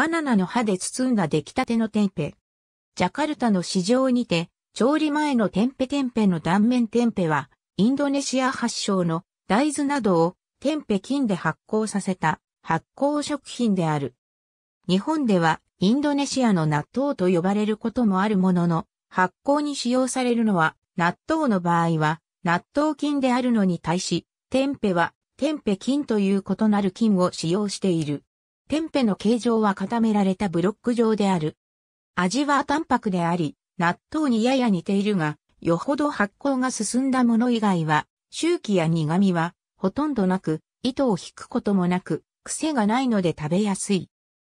バナナの葉で包んだ出来たてのテンペ。ジャカルタの市場にて、調理前のテンペテンペの断面テンペは、インドネシア発祥の大豆などをテンペ菌で発酵させた発酵食品である。日本ではインドネシアの納豆と呼ばれることもあるものの、発酵に使用されるのは納豆の場合は納豆菌であるのに対し、テンペはテンペ菌という異なる菌を使用している。テンペの形状は固められたブロック状である。味は淡白であり、納豆にやや似ているが、よほど発酵が進んだもの以外は、周期や苦味は、ほとんどなく、糸を引くこともなく、癖がないので食べやすい。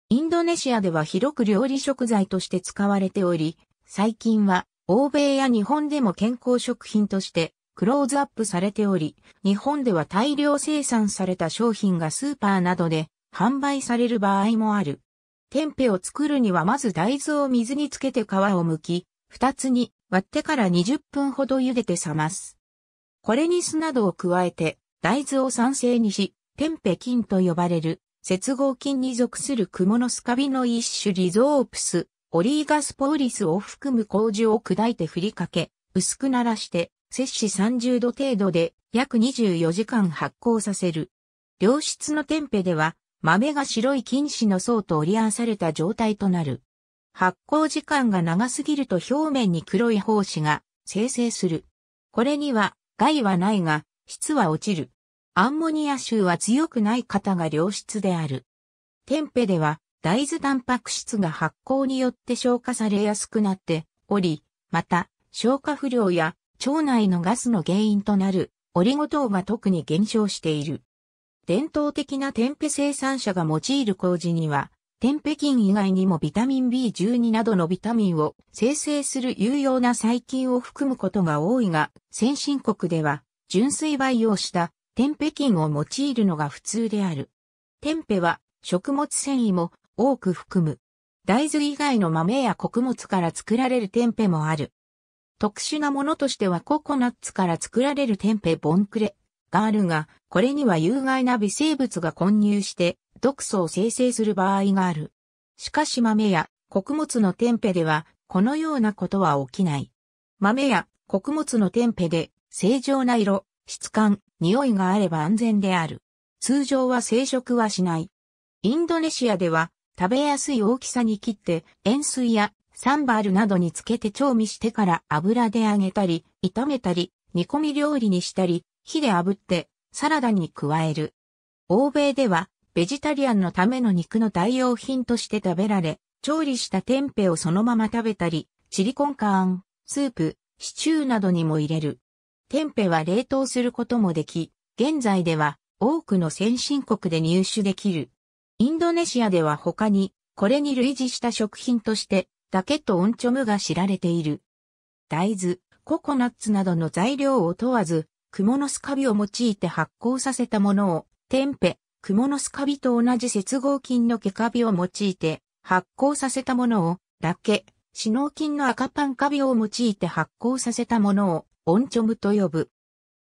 インドネシアでは広く料理食材として使われており、最近は欧米や日本でも健康食品としてクローズアップされており、日本では大量生産された商品がスーパーなどで販売される場合もある。テンペを作るにはまず大豆を水につけて皮を剥き、二つに割ってから20分ほど茹でて冷ます。これに酢などを加えて大豆を酸性にし、テンペ菌と呼ばれる接合菌に属するクモのスカビの一種リゾープス、オリーガスポーリスを含む麹を砕いて振りかけ、薄くならして、摂氏30度程度で約24時間発酵させる。良質のテンペでは豆が白い菌糸の層と折り合わされた状態となる。発酵時間が長すぎると表面に黒い胞子が生成する。これには害はないが、質は落ちる。アンモニア臭は強くない方が良質である。テンペでは大豆タンパク質が発酵によって消化されやすくなっており、また消化不良や腸内のガスの原因となるオリゴ糖が特に減少している。伝統的なテンペ生産者が用いる麹には、テンペ菌以外にもビタミン B12 などのビタミンを生成する有用な細菌を含むことが多いが、先進国では純粋培養したテンペ菌を用いるのが普通である。テンペは食物繊維も多く含む。大豆以外の豆や穀物から作られるテンペもある。特殊なものとしてはココナッツから作られるテンペボンクレがあるが、これには有害な微生物が混入して毒素を生成する場合がある。しかし豆や穀物のテンペではこのようなことは起きない。豆や穀物のテンペで正常な色、質感、匂いがあれば安全である。通常は生殖はしない。インドネシアでは食べやすい大きさに切って塩水やサンバルなどにつけて調味してから油で揚げたり、炒めたり、煮込み料理にしたり、火で炙って、サラダに加える。欧米では、ベジタリアンのための肉の代用品として食べられ、調理したテンペをそのまま食べたり、チリコンカーン、スープ、シチューなどにも入れる。テンペは冷凍することもでき、現在では多くの先進国で入手できる。インドネシアでは他に、これに類似した食品として、ダケとオンチョムが知られている。大豆、ココナッツなどの材料を問わず、クモのスカビを用いて発酵させたものを、テンペ、クモのスカビと同じ接合菌の毛カビを用いて発酵させたものを、ラケ、シノウ菌の赤パンカビを用いて発酵させたものを、オンチョムと呼ぶ。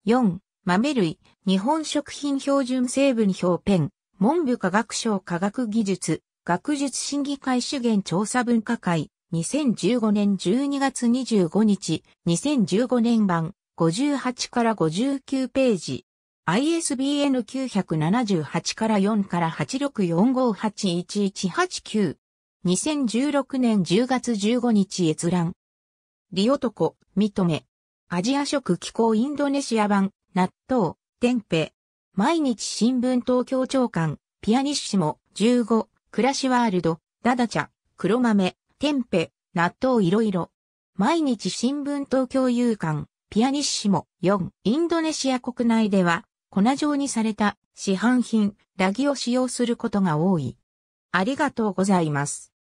4、豆類、日本食品標準成分表ペン、文部科学省科学技術、学術審議会主言調査文化会、2015年12月25日、2015年版、58から59ページ。ISBN 978から4から8 6 4 5 8 1 1 8 9 2016年10月15日閲覧。リオトコ、認め。アジア食気候インドネシア版、納豆、テンペ。毎日新聞東京長官、ピアニッシモ、15、暮らしワールド、ダダチャ、黒豆、テンペ、納豆いろいろ。毎日新聞東京夕刊、ピアニッシモ4、インドネシア国内では、粉状にされた市販品、ラギを使用することが多い。ありがとうございます。